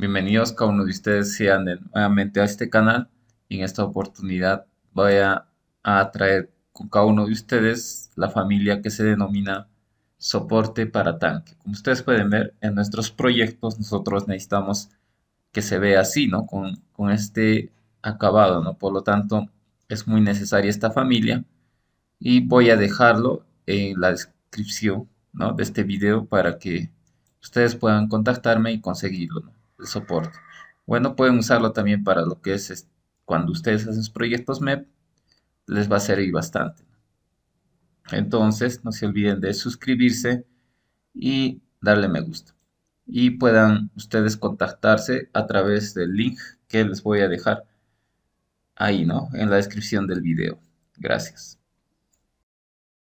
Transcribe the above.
Bienvenidos cada uno de ustedes sean nuevamente a este canal y en esta oportunidad voy a, traer con cada uno de ustedes la familia que se denomina soporte para tanque. Como ustedes pueden ver en nuestros proyectos nosotros necesitamos que se vea así, ¿no? Con, con este acabado, ¿no? Por lo tanto es muy necesaria esta familia y voy a dejarlo en la descripción ¿no? de este video para que ustedes puedan contactarme y conseguirlo. ¿no? soporte. Bueno, pueden usarlo también para lo que es, cuando ustedes hacen sus proyectos MEP, les va a servir bastante. Entonces, no se olviden de suscribirse y darle me gusta. Y puedan ustedes contactarse a través del link que les voy a dejar ahí, ¿no? En la descripción del video. Gracias.